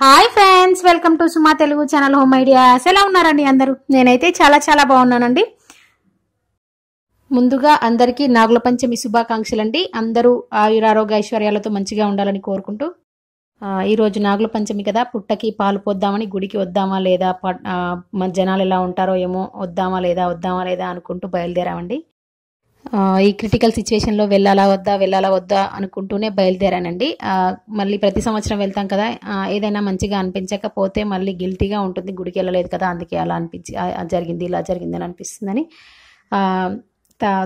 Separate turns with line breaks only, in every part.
hi friends welcome to Suma Telugu channel home ideas ఎలా ఉన్నారండి అందరూ నేనైతే చాలా చాలా బాగున్నానండి ముందుగా అందరికీ నాగుల పంచమి శుభాకాంక్షలు అండి అందరూ ఆయురారోగ్య ఐశ్వర్యాలతో మంచిగా ఉండాలని కోరుకుంటూ ఈరోజు నాగుల పంచమి కదా పుట్టకి పాలు పోద్దామని గుడికి వద్దామా లేదా జనాలు ఎలా ఉంటారో ఏమో వద్దామా లేదా వద్దామా లేదా అనుకుంటూ బయలుదేరామండి ఈ క్రిటికల్ సిచ్యువేషన్లో వెళ్ళాలా వద్దా వెళ్ళాలా వద్దా అనుకుంటూనే బయలుదేరానండి మళ్ళీ ప్రతి సంవత్సరం వెళ్తాం కదా ఏదైనా మంచిగా అనిపించకపోతే మళ్ళీ గిల్టీగా ఉంటుంది గుడికి వెళ్ళలేదు కదా అందుకే అలా అనిపించి జరిగింది ఇలా జరిగింది అని అనిపిస్తుందని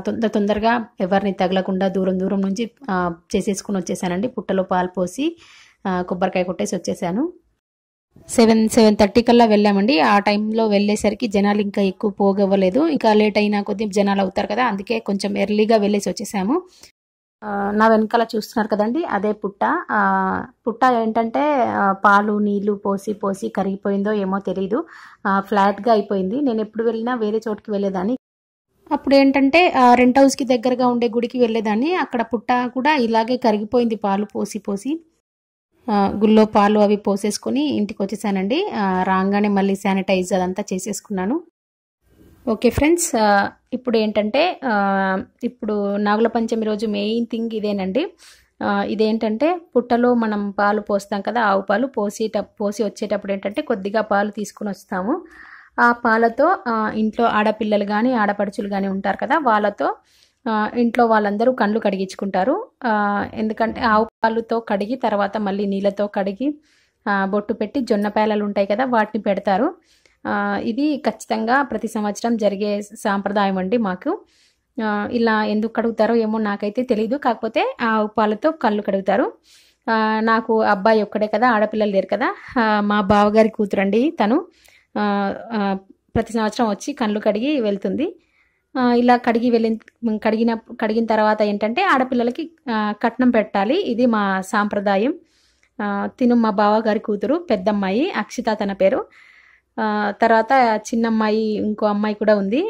తొందర తొందరగా ఎవరిని తగలకుండా దూరం దూరం నుంచి చేసేసుకుని వచ్చేసానండి పుట్టలో పాలు పోసి కొబ్బరికాయ కొట్టేసి వచ్చేసాను సెవెన్ సెవెన్ థర్టీ కల్లా వెళ్ళామండి ఆ టైంలో వెళ్ళేసరికి జనాలు ఇంకా ఎక్కువ పోగవ్వలేదు ఇంకా లేట్ అయినా కొద్ది జనాలు అవుతారు కదా అందుకే కొంచెం ఎర్లీగా వెళ్ళేసి వచ్చేసాము నా వెనకాల చూస్తున్నారు కదండి అదే పుట్ట పుట్ట ఏంటంటే పాలు నీళ్లు పోసి పోసి కరిగిపోయిందో ఏమో తెలియదు ఫ్లాట్గా అయిపోయింది నేను ఎప్పుడు వెళ్ళినా వేరే చోటుకి వెళ్ళేదాన్ని అప్పుడు ఏంటంటే రెంట్ హౌస్కి దగ్గరగా ఉండే గుడికి వెళ్ళేదాన్ని అక్కడ పుట్ట కూడా ఇలాగే కరిగిపోయింది పాలు పోసి పోసి గుళ్ళో పాలు అవి పోసేసుకొని ఇంటికి వచ్చేసానండి రాగానే మళ్ళీ శానిటైజ్ అదంతా చేసేసుకున్నాను ఓకే ఫ్రెండ్స్ ఇప్పుడు ఏంటంటే ఇప్పుడు నాగుల పంచమి రోజు మెయిన్ థింగ్ ఇదేనండి ఇదేంటంటే పుట్టలో మనం పాలు పోస్తాం కదా ఆవు పాలు పోసేట పోసి వచ్చేటప్పుడు ఏంటంటే కొద్దిగా పాలు తీసుకుని వస్తాము ఆ పాలతో ఇంట్లో ఆడపిల్లలు కానీ ఆడపడుచులు కానీ ఉంటారు కదా వాళ్ళతో ఇంట్లో వాళ్ళందరూ కండ్లు కడిగించుకుంటారు ఎందుకంటే ఆవు పాలుతో కడిగి తర్వాత మళ్ళీ నీళ్ళతో కడిగి బొట్టు పెట్టి జొన్న పేలలు ఉంటాయి కదా వాటిని పెడతారు ఇది ఖచ్చితంగా ప్రతి సంవత్సరం జరిగే సాంప్రదాయం అండి మాకు ఇలా ఎందుకు కడుగుతారో ఏమో నాకైతే తెలియదు కాకపోతే ఆవు పాలతో కళ్ళు కడుగుతారు నాకు అబ్బాయి ఒక్కడే కదా ఆడపిల్లలు లేరు కదా మా బావగారి కూతురండి తను ప్రతి సంవత్సరం వచ్చి కళ్ళు కడిగి వెళ్తుంది ఇలా కడిగి వెళ్ళిన కడిగిన కడిగిన తర్వాత ఏంటంటే ఆడపిల్లలకి కట్నం పెట్టాలి ఇది మా సాంప్రదాయం తిను మా బావగారి కూతురు పెద్దమ్మాయి అక్షిత తన పేరు తర్వాత చిన్నమ్మాయి ఇంకో అమ్మాయి కూడా ఉంది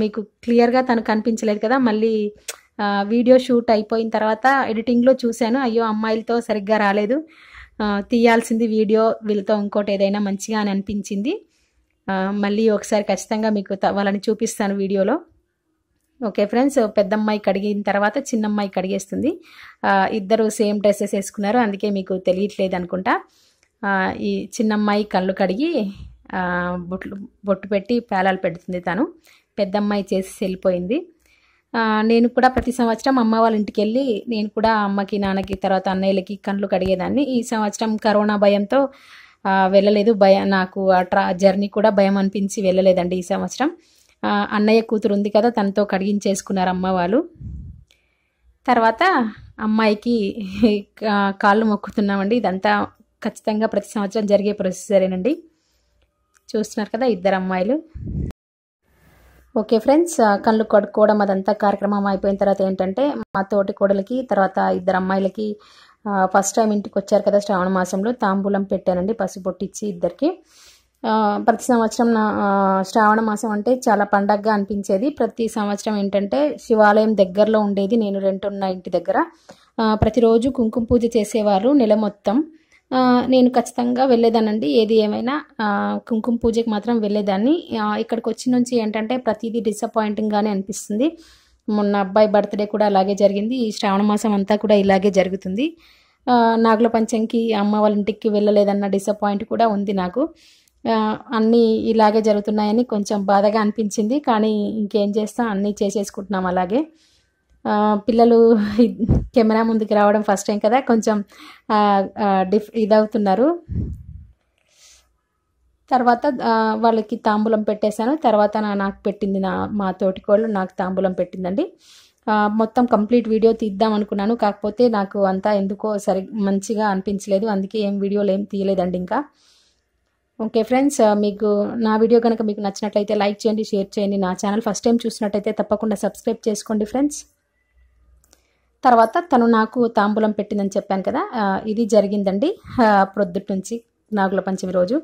మీకు క్లియర్గా తను కనిపించలేదు కదా మళ్ళీ వీడియో షూట్ అయిపోయిన తర్వాత ఎడిటింగ్లో చూశాను అయ్యో అమ్మాయిలతో సరిగ్గా రాలేదు తీయాల్సింది వీడియో వీళ్ళతో ఇంకోటి ఏదైనా మంచిగా అని అనిపించింది మళ్ళీ ఒకసారి ఖచ్చితంగా మీకు వాళ్ళని చూపిస్తాను వీడియోలో ఓకే ఫ్రెండ్స్ పెద్దమ్మాయి కడిగిన తర్వాత చిన్నమ్మాయి కడిగేస్తుంది ఇద్దరు సేమ్ డ్రెస్సెస్ వేసుకున్నారు అందుకే మీకు తెలియట్లేదు అనుకుంటా ఈ చిన్నమ్మాయి కళ్ళు కడిగి బొట్లు బొట్టు పెట్టి పేలాలు పెడుతుంది తను పెద్దమ్మాయి చేసి వెళ్ళిపోయింది నేను కూడా ప్రతి సంవత్సరం అమ్మ వాళ్ళ ఇంటికి వెళ్ళి నేను కూడా అమ్మకి నాన్నకి తర్వాత అన్నయ్యలకి కళ్ళు కడిగేదాన్ని ఈ సంవత్సరం కరోనా భయంతో వెళ్ళలేదు భయం నాకు ఆ ట్రా జర్నీ కూడా భయం అనిపించి వెళ్ళలేదండి ఈ సంవత్సరం అన్నయ్య కూతురు ఉంది కదా తనతో కడిగించేసుకున్నారు అమ్మ వాళ్ళు తర్వాత అమ్మాయికి కాళ్ళు మొక్కుతున్నామండి ఇదంతా ఖచ్చితంగా ప్రతి సంవత్సరం జరిగే ప్రొసీజరేనండి చూస్తున్నారు కదా ఇద్దరు అమ్మాయిలు ఓకే ఫ్రెండ్స్ కళ్ళు కడుక్కోవడం అదంతా కార్యక్రమం అయిపోయిన తర్వాత ఏంటంటే మా తోటి కోడలకి తర్వాత ఇద్దరు అమ్మాయిలకి ఫస్ట్ టైం ఇంటికి వచ్చారు కదా శ్రావణ మాసంలో తాంబూలం పెట్టానండి పసుపు పొట్టించి ఇద్దరికి ప్రతి సంవత్సరం నా శ్రావణ మాసం అంటే చాలా పండగగా అనిపించేది ప్రతి సంవత్సరం ఏంటంటే శివాలయం దగ్గరలో ఉండేది నేను రెంటున్న ఇంటి దగ్గర ప్రతిరోజు కుంకుమ పూజ చేసేవారు నెల మొత్తం నేను ఖచ్చితంగా వెళ్ళేదానండి ఏది ఏమైనా కుంకుమ పూజకి మాత్రం వెళ్ళేదాన్ని ఇక్కడికి వచ్చి నుంచి ఏంటంటే ప్రతిదీ డిసప్పాయింటింగ్గానే అనిపిస్తుంది మొన్న అబ్బాయి బర్త్డే కూడా అలాగే జరిగింది ఈ శ్రావణ మాసం అంతా కూడా ఇలాగే జరుగుతుంది నాగుల పంచంకి అమ్మ వాళ్ళ ఇంటికి వెళ్ళలేదన్న డిసప్పాయింట్ కూడా ఉంది నాకు అన్నీ ఇలాగే జరుగుతున్నాయని కొంచెం బాధగా అనిపించింది కానీ ఇంకేం చేస్తాం అన్నీ చేసేసుకుంటున్నాం అలాగే పిల్లలు కెమెరా ముందుకు రావడం ఫస్ట్ టైం కదా కొంచెం డిఫ్ ఇదవుతున్నారు తర్వాత వాళ్ళకి తాంబూలం పెట్టేశాను తర్వాత నాకు పెట్టింది నా మా తోటికోళ్ళు నాకు తాంబూలం పెట్టిందండి మొత్తం కంప్లీట్ వీడియో తీద్దాం అనుకున్నాను కాకపోతే నాకు అంతా ఎందుకో సరి మంచిగా అనిపించలేదు అందుకే ఏం వీడియోలు ఏం తీయలేదండి ఇంకా ఓకే ఫ్రెండ్స్ మీకు నా వీడియో కనుక మీకు నచ్చినట్లయితే లైక్ చేయండి షేర్ చేయండి నా ఛానల్ ఫస్ట్ టైం చూసినట్టయితే తప్పకుండా సబ్స్క్రైబ్ చేసుకోండి ఫ్రెండ్స్ తర్వాత తను నాకు తాంబూలం పెట్టిందని చెప్పాను కదా ఇది జరిగిందండి ప్రొద్దుటి నుంచి నాగుల పంచమి రోజు